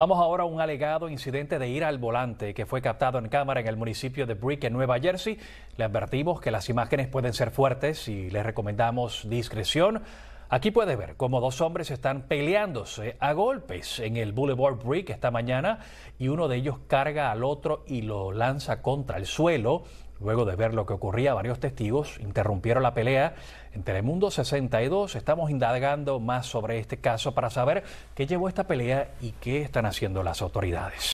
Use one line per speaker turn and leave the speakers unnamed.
Vamos ahora a un alegado incidente de ir al volante que fue captado en cámara en el municipio de Brick, en Nueva Jersey. Le advertimos que las imágenes pueden ser fuertes y le recomendamos discreción. Aquí puede ver cómo dos hombres están peleándose a golpes en el Boulevard Brick esta mañana y uno de ellos carga al otro y lo lanza contra el suelo. Luego de ver lo que ocurría, varios testigos interrumpieron la pelea. En Telemundo 62 estamos indagando más sobre este caso para saber qué llevó esta pelea y qué están
haciendo las autoridades.